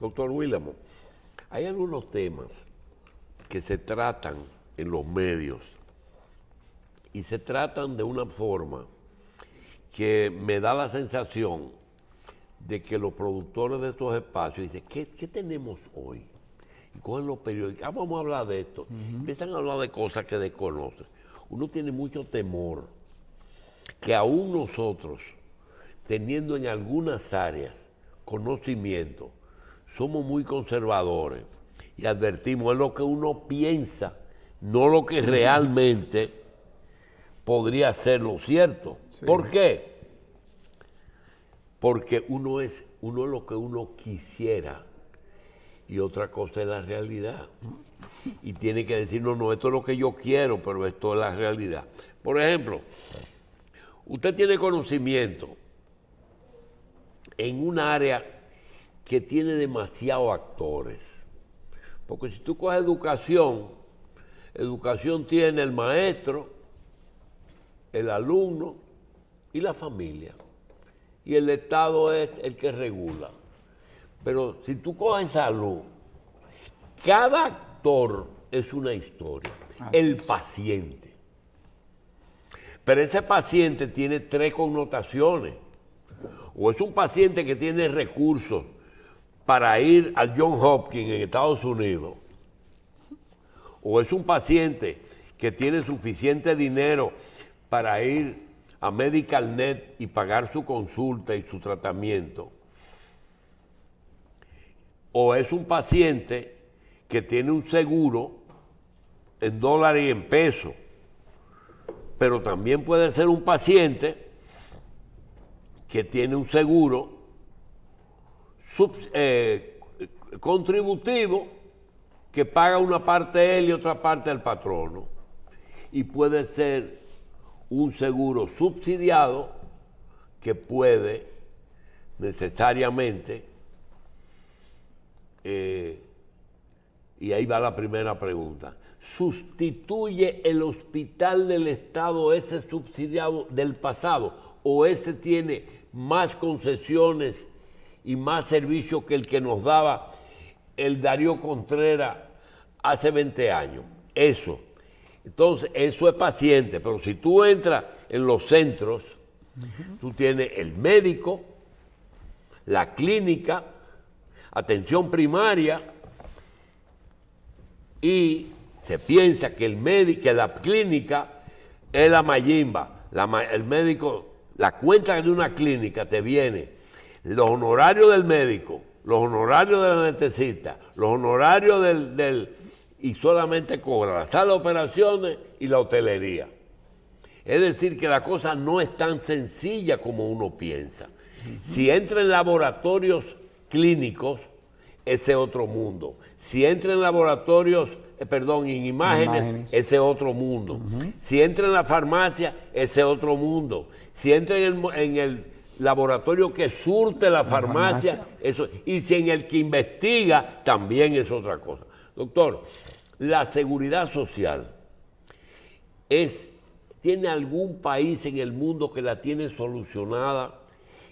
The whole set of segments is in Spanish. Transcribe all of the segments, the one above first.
Doctor Willamo, hay algunos temas que se tratan en los medios y se tratan de una forma que me da la sensación de que los productores de estos espacios dicen, ¿qué, tenemos hoy? Y cogen los periódicos, ah, vamos a hablar de esto. Empiezan a hablar de cosas que desconocen. Uno tiene mucho temor que aún nosotros, teniendo en algunas áreas conocimiento, somos muy conservadores y advertimos, es lo que uno piensa, no lo que realmente podría ser lo cierto. ¿Por qué? Porque uno es, uno es lo que uno quisiera y otra cosa es la realidad. Y tiene que decir, no, no, esto es lo que yo quiero, pero esto es la realidad. Por ejemplo, usted tiene conocimiento en un área que tiene demasiados actores. Porque si tú coges educación, educación tiene el maestro, el alumno y la familia. Y el Estado es el que regula. Pero si tú coges salud, cada actor es una historia. el paciente. Pero ese paciente tiene tres connotaciones. O es un paciente que tiene recursos, para ir al John Hopkins en Estados Unidos, o es un paciente que tiene suficiente dinero para ir a Medical Net y pagar su consulta y su tratamiento, o es un paciente que tiene un seguro en dólares y en pesos, pero también puede ser un paciente que tiene un seguro eh, contributivo que paga una parte él y otra parte el patrono. Y puede ser un seguro subsidiado que puede necesariamente, eh, y ahí va la primera pregunta, ¿sustituye el hospital del Estado ese subsidiado del pasado o ese tiene más concesiones y más servicio que el que nos daba el Darío Contreras hace 20 años. Eso. Entonces, eso es paciente, pero si tú entras en los centros, tú tienes el médico, la clínica, atención primaria, y se piensa que, el médico, la clínica es la mayimba. el médico, la cuenta de una clínica te viene los honorarios del médico, los honorarios de la anestesista, los honorarios del, y solamente cobra la sala de operaciones y la hotelería. Es decir, que la cosa no es tan sencilla como uno piensa. Si entra en laboratorios clínicos, ese otro mundo. Si entra en laboratorios, eh, perdón, en imágenes, ese otro mundo. Si entra en la farmacia, ese otro mundo. Si entra en el laboratorio que surte la, farmacia, eso, y si en el que investiga también es otra cosa. Doctor, la seguridad social es, tiene algún país en el mundo que la tiene solucionada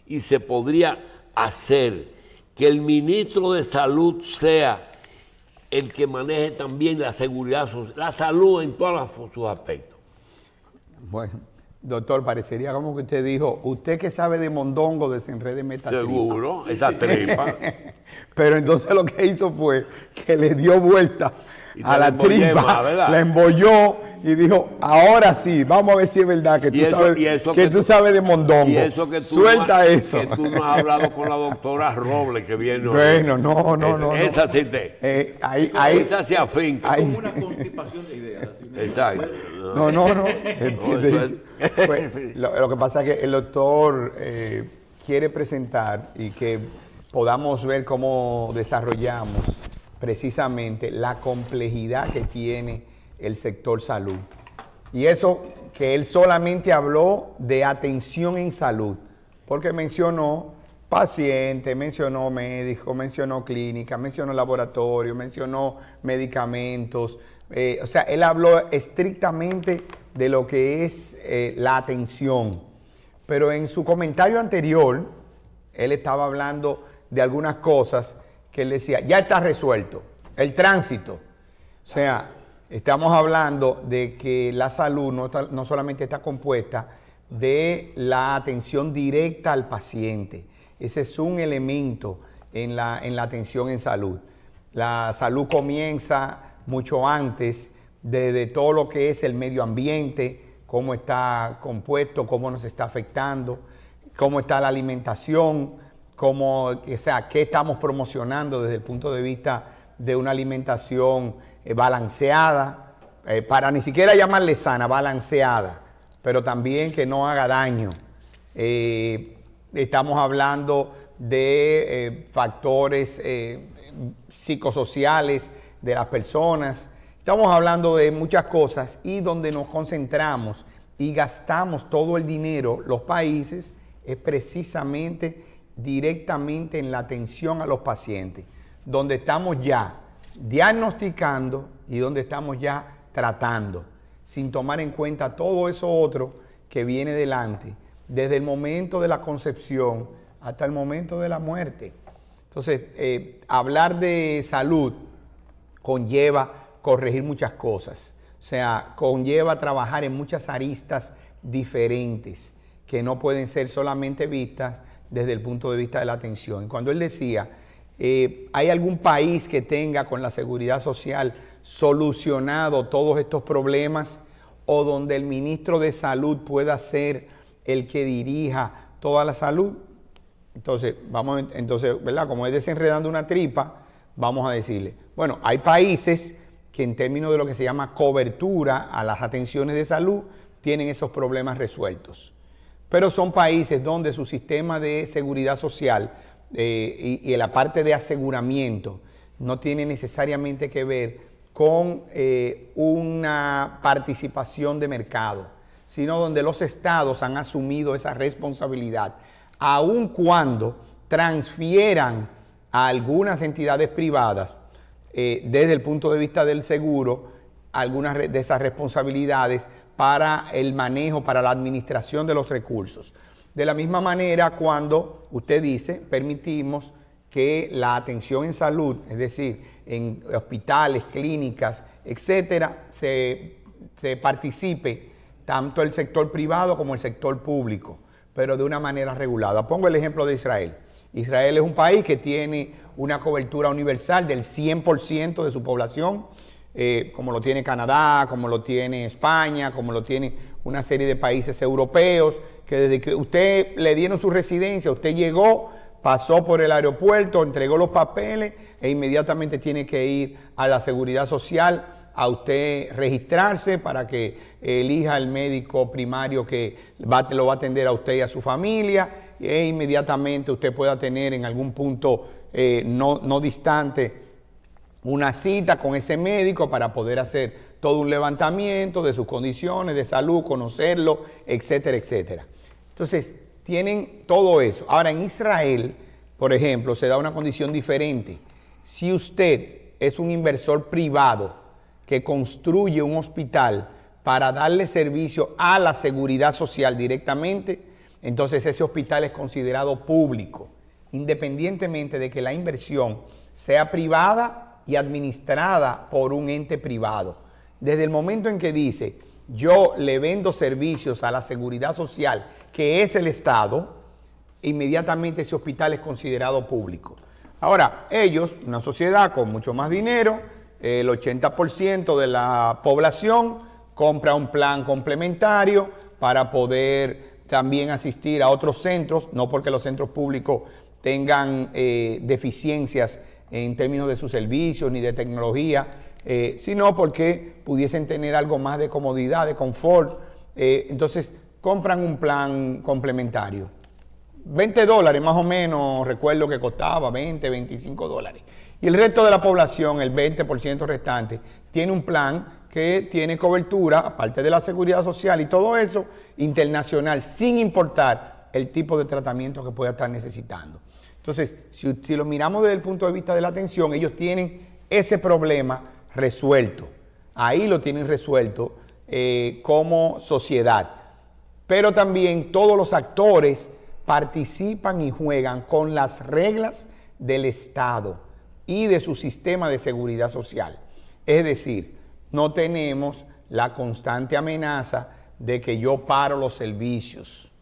y se podría hacer que el ministro de salud sea el que maneje también la seguridad social, la salud en todos sus aspectos. Bueno. Doctor, parecería como que usted dijo, usted que sabe de mondongo, de meta Seguro, esa tripa. Pero entonces lo que hizo fue que le dio vuelta a la tripa, la embolló y dijo, ahora sí, vamos a ver si es verdad que tú, sabes, que, tú, sabes de mondongo. eso Suelta eso. Que tú no has hablado con la doctora Robles que viene. Bueno, no, no, no. Esa sí te... Eh, ahí, ahí, esa se afinca. una constipación de ideas. Exacto. No, no, no. Pues, lo, que pasa es que el doctor eh, quiere presentar y que podamos ver cómo desarrollamos precisamente la complejidad que tiene el sector salud. Y eso que él solamente habló de atención en salud, porque mencionó paciente, mencionó médico, mencionó clínica, mencionó laboratorio, mencionó medicamentos. Eh, o sea, él habló estrictamente de lo que es eh, la atención. Pero en su comentario anterior, él estaba hablando de algunas cosas que él decía, ya está resuelto, el tránsito. O sea, Estamos hablando de que la salud no, solamente está compuesta de la atención directa al paciente. Ese es un elemento en la, en la atención en salud. La salud comienza mucho antes de, todo lo que es el medio ambiente, cómo está compuesto, cómo nos está afectando, cómo está la alimentación, cómo, o sea, qué estamos promocionando desde el punto de vista de una alimentación eh, balanceada, eh, para ni siquiera llamarle sana, balanceada, pero también que no haga daño. Eh, estamos hablando de factores psicosociales de las personas, estamos hablando de muchas cosas y donde nos concentramos y gastamos todo el dinero, los países, es precisamente directamente en la atención a los pacientes donde estamos ya diagnosticando y donde estamos ya tratando, sin tomar en cuenta todo eso otro que viene delante, desde el momento de la concepción hasta el momento de la muerte. Entonces, eh, hablar de salud conlleva corregir muchas cosas, o sea, conlleva trabajar en muchas aristas diferentes que no pueden ser solamente vistas desde el punto de vista de la atención. Cuando él decía, eh, ¿Hay algún país que tenga con la seguridad social solucionado todos estos problemas o donde el ministro de salud pueda ser el que dirija toda la salud? Entonces, vamos, entonces, ¿verdad? Como es desenredando una tripa, vamos a decirle, bueno, hay países que en términos de lo que se llama cobertura a las atenciones de salud, tienen esos problemas resueltos. Pero son países donde su sistema de seguridad social eh, y, en la parte de aseguramiento no tiene necesariamente que ver con eh, una participación de mercado, sino donde los estados han asumido esa responsabilidad, aun cuando transfieran a algunas entidades privadas, eh, desde el punto de vista del seguro, algunas de esas responsabilidades para el manejo, para la administración de los recursos. De la misma manera, cuando usted dice, permitimos que la atención en salud, es decir, en hospitales, clínicas, etcétera, se, participe tanto el sector privado como el sector público, pero de una manera regulada. Pongo el ejemplo de Israel. Israel es un país que tiene una cobertura universal del 100% de su población, eh, como lo tiene Canadá, como lo tiene España, como lo tiene una serie de países europeos que desde que usted le dieron su residencia, usted llegó, pasó por el aeropuerto, entregó los papeles e inmediatamente tiene que ir a la seguridad social a usted registrarse para que elija el médico primario que lo va a atender a usted y a su familia e inmediatamente usted pueda tener en algún punto eh, no, no distante una cita con ese médico para poder hacer todo un levantamiento de sus condiciones de salud, conocerlo, etcétera, etcétera. Entonces, tienen todo eso. Ahora, en Israel, por ejemplo, se da una condición diferente. Si usted es un inversor privado que construye un hospital para darle servicio a la seguridad social directamente, entonces ese hospital es considerado público, independientemente de que la inversión sea privada y administrada por un ente privado. Desde el momento en que dice, yo le vendo servicios a la seguridad social, que es el Estado, inmediatamente ese hospital es considerado público. Ahora, ellos, una sociedad con mucho más dinero, el 80% de la población compra un plan complementario para poder también asistir a otros centros, no porque los centros públicos tengan eh, deficiencias en términos de sus servicios ni de tecnología, eh, sino porque pudiesen tener algo más de comodidad, de confort. Eh, entonces, compran un plan complementario. 20 dólares más o menos, recuerdo que costaba 20, 25 dólares. Y el resto de la población, el 20% restante, tiene un plan que tiene cobertura, aparte de la seguridad social y todo eso, internacional, sin importar el tipo de tratamiento que pueda estar necesitando. Entonces, si, lo miramos desde el punto de vista de la atención, ellos tienen ese problema resuelto. Ahí lo tienen resuelto eh, como sociedad. Pero también todos los actores participan y juegan con las reglas del Estado y de su sistema de seguridad social. Es decir, no tenemos la constante amenaza de que yo paro los servicios,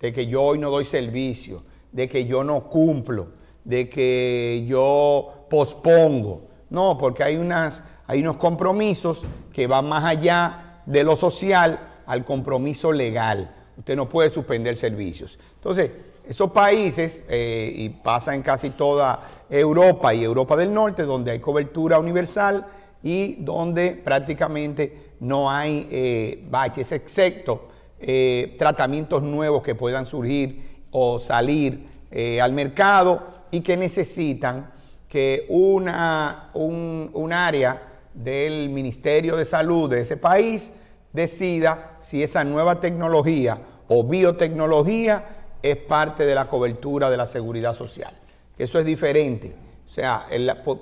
de que yo hoy no doy servicio, de que yo no cumplo, de que yo pospongo. No, porque hay, unas, hay unos compromisos que van más allá de lo social al compromiso legal. Usted no puede suspender servicios. Entonces, esos países, eh, y pasa en casi toda Europa y Europa del Norte, donde hay cobertura universal y donde prácticamente no hay eh, baches, excepto eh, tratamientos nuevos que puedan surgir o salir eh, al mercado y que necesitan que una, un, área del Ministerio de Salud de ese país decida si esa nueva tecnología o biotecnología es parte de la cobertura de la seguridad social. Eso es diferente. O sea,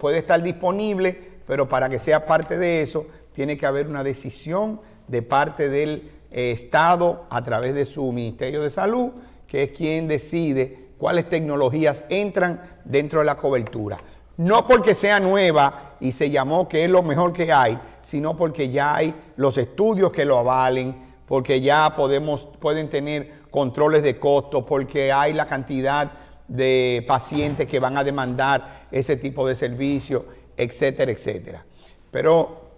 puede estar disponible, pero para que sea parte de eso, tiene que haber una decisión de parte del eh, Estado a través de su Ministerio de Salud que es quien decide cuáles tecnologías entran dentro de la cobertura. No porque sea nueva y se llamó que es lo mejor que hay, sino porque ya hay los estudios que lo avalen, porque ya podemos, pueden tener controles de costo, porque hay la cantidad de pacientes que van a demandar ese tipo de servicio, etcétera, etcétera. Pero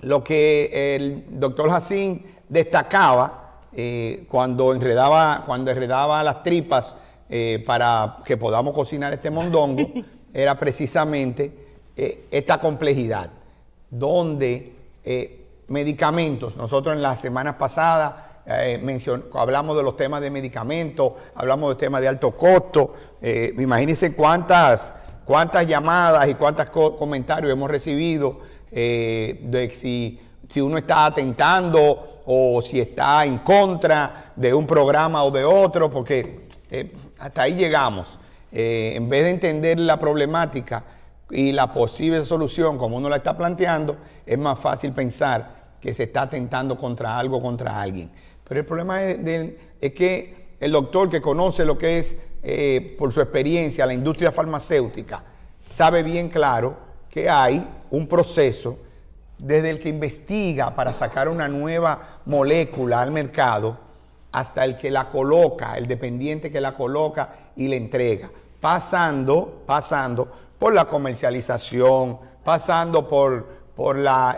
lo que el doctor Jacín destacaba eh, cuando, enredaba, cuando enredaba las tripas eh, para que podamos cocinar este mondongo, era precisamente eh, esta complejidad, donde medicamentos, nosotros en las semanas pasadas hablamos de los temas de medicamentos, hablamos de temas de alto costo, imagínense cuántas, cuántas llamadas y cuántos comentarios hemos recibido de si si uno está atentando o si está en contra de un programa o de otro, porque eh, hasta ahí llegamos. Eh, en vez de entender la problemática y la posible solución como uno la está planteando, es más fácil pensar que se está atentando contra algo, contra alguien. Pero el problema es, que el doctor que conoce lo que es, eh, por su experiencia, la industria farmacéutica, sabe bien claro que hay un proceso desde el que investiga para sacar una nueva molécula al mercado hasta el que la coloca, el dependiente que la coloca y la entrega, pasando, pasando por la comercialización, pasando por,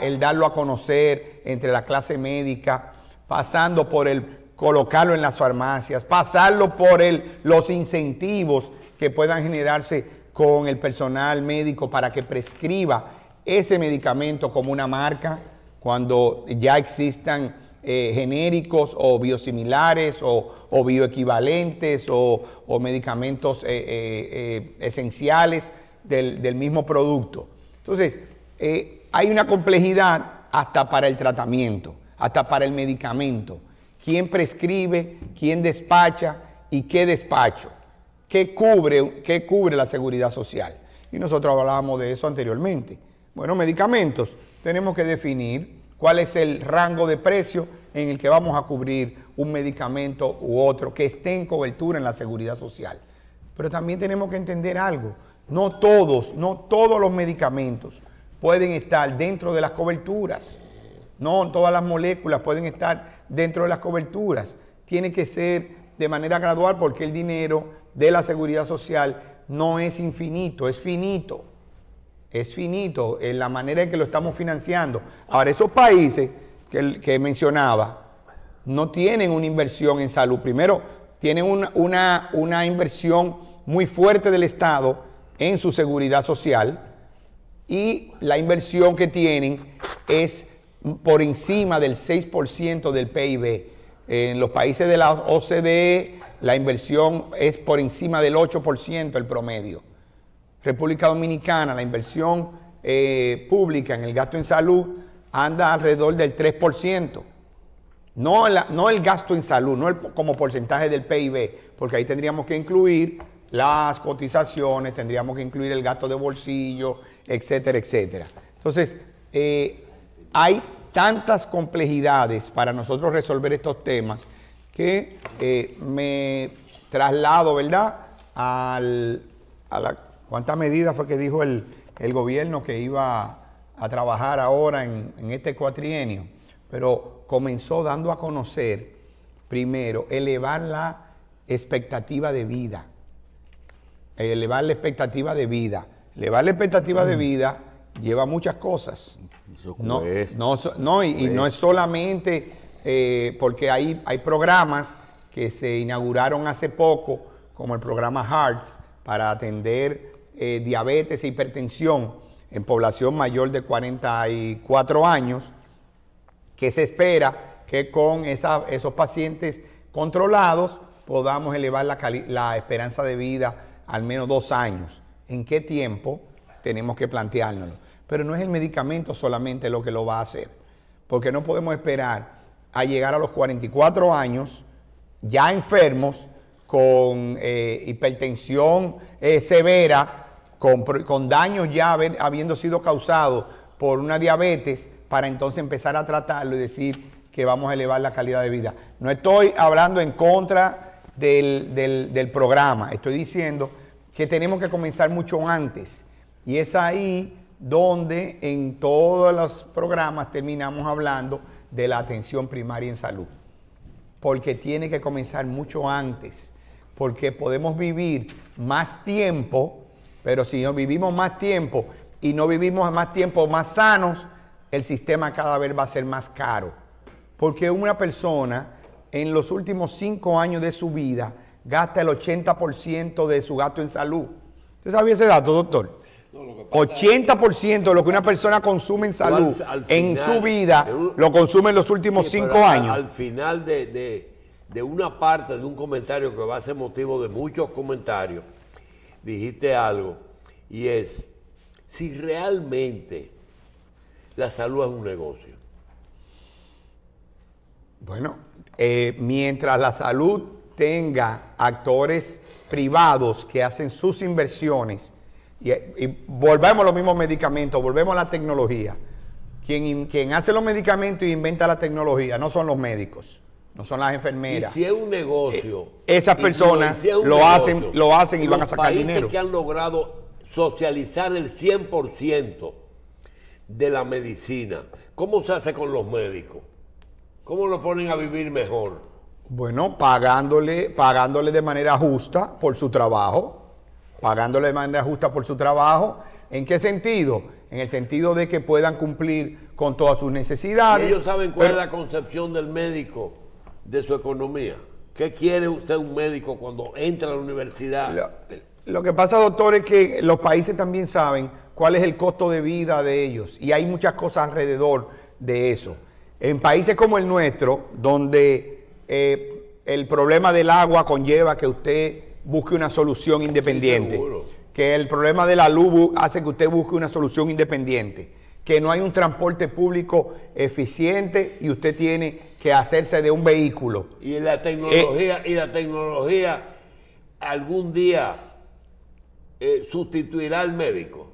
el darlo a conocer entre la clase médica, pasando por el colocarlo en las farmacias, pasarlo por los incentivos que puedan generarse con el personal médico para que prescriba ese medicamento como una marca cuando ya existan eh, genéricos o biosimilares o, o bioequivalentes o, medicamentos eh, eh, esenciales del, mismo producto. Entonces, hay una complejidad hasta para el tratamiento, hasta para el medicamento. ¿Quién prescribe? ¿Quién despacha? ¿Y qué despacho? ¿Qué cubre, qué cubre la seguridad social? Y nosotros hablábamos de eso anteriormente. Bueno, medicamentos. Tenemos que definir cuál es el rango de precio en el que vamos a cubrir un medicamento u otro que esté en cobertura en la seguridad social. Pero también tenemos que entender algo. No todos, no todos los medicamentos pueden estar dentro de las coberturas. No todas las moléculas pueden estar dentro de las coberturas. Tiene que ser de manera gradual porque el dinero de la seguridad social no es infinito, es finito es finito en la manera en que lo estamos financiando. Ahora, esos países que, mencionaba no tienen una inversión en salud. Primero, tienen una, una, una inversión muy fuerte del Estado en su seguridad social y la inversión que tienen es por encima del 6% del PIB. En los países de la OCDE la inversión es por encima del 8% el promedio. República Dominicana, la inversión eh, pública en el gasto en salud anda alrededor del 3%. No, no el gasto en salud, no el, como porcentaje del PIB, porque ahí tendríamos que incluir las cotizaciones, tendríamos que incluir el gasto de bolsillo, etcétera, etcétera. Entonces, eh, hay tantas complejidades para nosotros resolver estos temas que eh, me traslado, ¿verdad?, Al, a la ¿Cuántas medidas fue que dijo el, gobierno que iba a trabajar ahora en, este cuatrienio? Pero comenzó dando a conocer, primero, elevar la expectativa de vida. Elevar la expectativa de vida. Elevar la expectativa de mm. vida lleva muchas cosas. no, no, y, no es solamente eh, porque hay, hay programas que se inauguraron hace poco, como el programa Hearts, para atender eh, diabetes e hipertensión en población mayor de 44 años, que se espera que con esos pacientes controlados podamos elevar la, esperanza de vida al menos dos años. ¿En qué tiempo? Tenemos que planteárnoslo. Pero no es el medicamento solamente lo que lo va a hacer, porque no podemos esperar a llegar a los 44 años ya enfermos con eh, hipertensión eh, severa, con, daños ya habiendo sido causados por una diabetes, para entonces empezar a tratarlo y decir que vamos a elevar la calidad de vida. No estoy hablando en contra del programa, estoy diciendo que tenemos que comenzar mucho antes. Y es ahí donde en todos los programas terminamos hablando de la atención primaria en salud. Porque tiene que comenzar mucho antes, porque podemos vivir más tiempo pero si no vivimos más tiempo y no vivimos más tiempo más sanos, el sistema cada vez va a ser más caro. Porque una persona en los últimos cinco años de su vida gasta el 80% de su gasto en salud. ¿Usted sabe ese dato, doctor? 80% de lo que una persona consume en salud en su vida lo consume en los últimos cinco años. Al, final de una parte de un comentario que va a ser motivo de muchos comentarios, dijiste algo, y es, si realmente la salud es un negocio. Bueno, eh, mientras la salud tenga actores privados que hacen sus inversiones, y, volvemos a los mismos medicamentos, volvemos a la tecnología. Quien, quien hace los medicamentos y inventa la tecnología no son los médicos no son las enfermeras. Y si es un negocio. Eh, esas personas lo, hacen, lo hacen y van a sacar dinero. que han logrado socializar el 100% de la medicina. ¿Cómo se hace con los médicos? ¿Cómo lo ponen a vivir mejor? Bueno, pagándole, pagándole de manera justa por su trabajo. Pagándole de manera justa por su trabajo. ¿En qué sentido? En el sentido de que puedan cumplir con todas sus necesidades. Ellos saben cuál es la concepción del médico de su economía. ¿Qué quiere usted un médico cuando entra a la universidad? Lo, que pasa, doctor, es que los países también saben cuál es el costo de vida de ellos y hay muchas cosas alrededor de eso. En países como el nuestro, donde eh, el problema del agua conlleva que usted busque una solución independiente, que el problema de la luz hace que usted busque una solución independiente que no hay un transporte público eficiente y usted tiene que hacerse de un vehículo. Y la tecnología, eh, y la tecnología algún día eh, sustituirá al médico.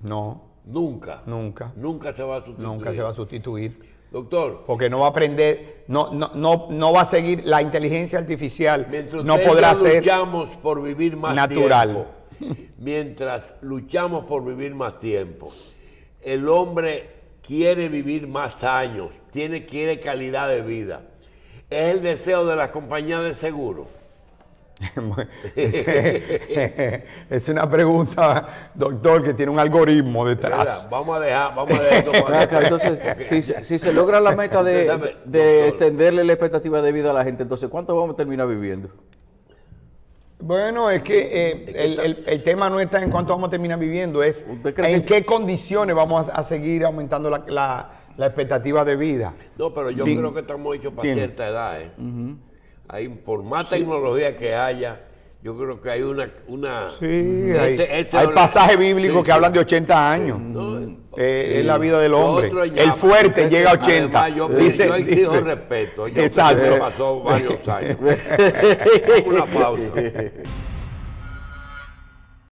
No. Nunca. Nunca. Nunca se va a sustituir. Nunca se va a sustituir. Doctor. Porque no va a aprender, no, no, no, va a seguir la inteligencia artificial. Mientras no podrá ser. Luchamos por vivir más natural. mientras luchamos por vivir más tiempo el hombre quiere vivir más años, tiene, quiere calidad de vida. Es el deseo de las compañías de seguro. es una pregunta, doctor, que tiene un algoritmo detrás. Vamos a dejar, vamos a dejar. entonces, si, se logra la meta de, de extenderle la expectativa de vida a la gente, entonces, ¿cuánto vamos a terminar viviendo? Bueno, es que, eh, el, tema no está en cuánto vamos a terminar viviendo, es en qué condiciones vamos a, seguir aumentando la, expectativa de vida. No, pero yo creo que estamos hechos para cierta edad. Eh. por más tecnología que haya, yo creo que hay una... una sí, hay, hay pasajes bíblicos que hablan de 80 años. Mm. Eh, eh, es la vida del hombre. el fuerte este llega a 80. Además, yo, dice, yo, exijo respeto. Yo exacto. Pasó varios años. una pausa.